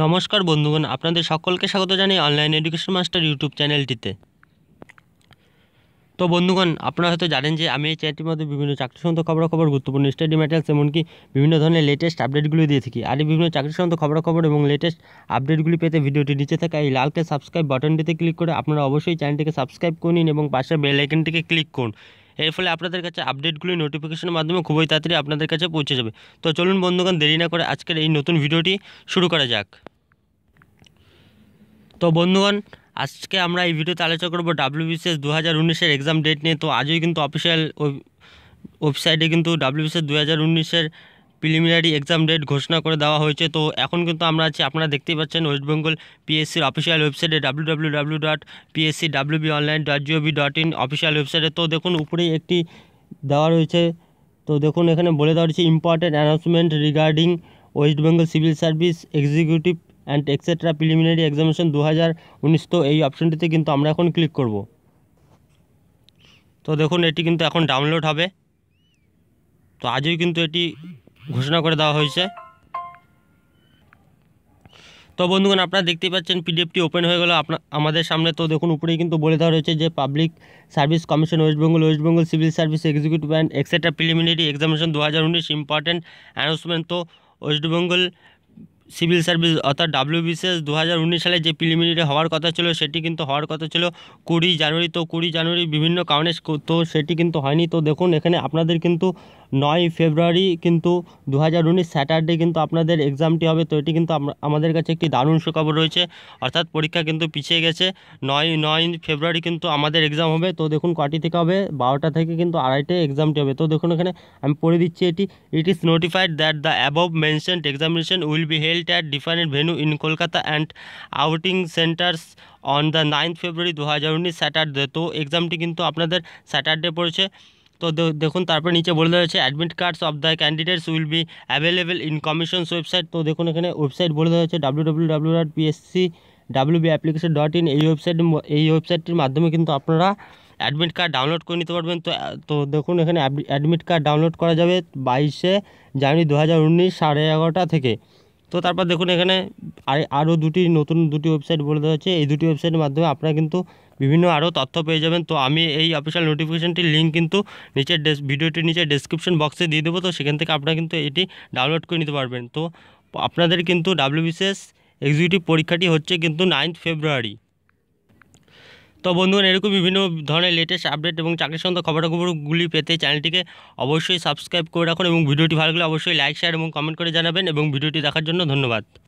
নমস্কার বন্ধুগণ আপনাদের সকলকে স্বাগত জানাই অনলাইন এডুকেশন মাস্টার ইউটিউব চ্যানেলটিতে তো বন্ধুগণ আপনারা হয়তো জানেন যে আমি এই চ্যানেলটির মধ্যে বিভিন্ন চাকরি সংক্রান্ত খবরাখবর গুরুত্বপূর্ণ স্টাডি ম্যাটেরিয়ালস এমনকি বিভিন্ন ধরনের লেটেস্ট আপডেটগুলি দিয়ে থাকি আর এই বিভিন্ন চাকরি সংক্রান্ত খবরাখবর এবং লেটেস্ট আপডেটগুলি পেতে ভিডিওটি নিচে থাকা এই লালকে সাবস্ক্রাইব বাটনটিতে ক্লিক করে আপনারা অবশ্যই চ্যানেলটিকে সাবস্ক্রাইব করে নিন এবং পাশে বেল আইকনটিকে ক্লিক করুন এর ফলে আপনাদের কাছে আপডেটগুলি নোটিফিকেশনের মাধ্যমে খুবই তাড়াতাড়ি আপনাদের কাছে পৌঁছে যাবে তো চলুন বন্ধুগণ দেরি না করে আজকের এই নতুন ভিডিওটি শুরু করা যাক তো বন্ধুগণ আজকে আমরা এই ভিডিওতে আলোচনা করবো ডাব্লিউবিসিএস দু হাজার উনিশের এক্সাম ডেট নিয়ে তো আজই কিন্তু অফিসিয়াল ওয়েবসাইটে কিন্তু ডাব্লিউবিসিএস দু হাজার উনিশের প্রিলিমিনারি এক্সাম ডেট ঘোষণা করে দেওয়া হয়েছে তো এখন কিন্তু আমরা আছি আপনারা দেখতেই পাচ্ছেন ওয়েস্ট বেঙ্গল পিএসসির অফিসিয়াল ওয়েবসাইটে W W W dot PSC WB online dot gov dot in official ওয়েবসাইটে তো দেখুন উপরেই একটি দেওয়া রয়েছে তো দেখুন এখানে বলে দেওয়া রয়েছে important announcement regarding West Bengal civil service executive and etcetera preliminary examination দু হাজার উনিশ তো এই অপশনটিতে কিন্তু আমরা এখন ক্লিক করব তো দেখুন এটি কিন্তু এখন ডাউনলোড হবে তো আজই কিন্তু এটি ঘোষণা করে দেওয়া হয়েছে তো বন্ধুগণ আপনারা দেখতে পাচ্ছেন পিডিএফটি ওপেন হয়ে গেল আপনার আমাদের সামনে তো দেখুন উপরেই কিন্তু বলে দেওয়া রয়েছে যে public service commission West Bengal West Bengal civil service executive and etcetera preliminary examination দু হাজার উনিশ ইম্পর্ট্যান্ট অ্যানাউন্সমেন্ট তো ওয়েস্ট বেঙ্গল সিভিল সার্ভিস অর্থাৎ ডাব্লিউবিসিএস দু হাজার সালে যে প্রিলিমিনারি হওয়ার কথা ছিল সেটি কিন্তু হওয়ার কথা ছিল কুড়ি জানুয়ারি তো কুড়ি জানুয়ারি বিভিন্ন কারণে তো সেটি কিন্তু হয়নি তো দেখুন এখানে আপনাদের কিন্তু নয় ফেব্রুয়ারি কিন্তু দু হাজার উনিশ স্যাটারডে কিন্তু আপনাদের এক্সামটি হবে তো এটি কিন্তু আমাদের কাছে একটি দারুণ সুখবর রয়েছে অর্থাৎ পরীক্ষা কিন্তু পিছিয়ে গেছে নয় নয় ফেব্রুয়ারি কিন্তু আমাদের এক্সাম হবে তো দেখুন কটি থেকে হবে বারোটা থেকে কিন্তু আড়াইটে এক্সামটি হবে তো দেখুন এখানে আমি পড়ে দিচ্ছি এটি it is notified that the above mentioned examination will be held held at in Kolkata and outing centres on the on February দু হাজার উনিশ স্যাটারডে তো এক্সামটি কিন্তু আপনাদের স্যাটারডে পড়েছে তো দেখুন তারপর নিচে বলে দেওয়া হয়েছে admit cards of the candidates will be available in commission's website তো দেখুন এখানে ওয়েবসাইট বলে দেওয়া হয়েছে W W W dot PSC B application dot in এই ওয়েবসাইট এই ওয়েবসাইটটির মাধ্যমে কিন্তু আপনারা অ্যাডমিট কার্ড ডাউনলোড করে নিতে পারবেন তো তো দেখুন এখানে অ্যাডমিট কার্ড ডাউনলোড করা যাবে বাইশে জানুয়ারি দু হাজার উনিশ সাড়ে এগারোটা থেকে তো তারপর দেখুন এখানে আরও দুটি নতুন দুটি ওয়েবসাইট বলে দেওয়া হচ্ছে এই দুটি ওয়েবসাইটের মাধ্যমে আপনারা কিন্তু বিভিন্ন আরও তথ্য পেয়ে যাবেন তো আমি এই অফিসিয়াল নোটিফিকেশানটির লিঙ্ক কিন্তু নিচের ডেস ভিডিওটির নিচে ডেসক্রিপশন বক্সে দিয়ে দেবো তো সেখান থেকে আপনারা কিন্তু এটি ডাউনলোড করে নিতে পারবেন তো আপনাদের কিন্তু ডাব্লিউবিসিএস এক্সিকিউটিভ পরীক্ষাটি হচ্ছে কিন্তু নাইন্থ ফেব্রুয়ারি তো বন্ধুগণ এরকম বিভিন্ন ধরনের লেটেস্ট আপডেট এবং চাকরির সঙ্গে খবরাখবরগুলি পেতে চ্যানেলটিকে অবশ্যই সাবস্ক্রাইব করে রাখুন এবং ভিডিওটি ভালো লাগলে অবশ্যই লাইক শেয়ার এবং কমেন্ট করে জানাবেন এবং ভিডিওটি দেখার জন্য ধন্যবাদ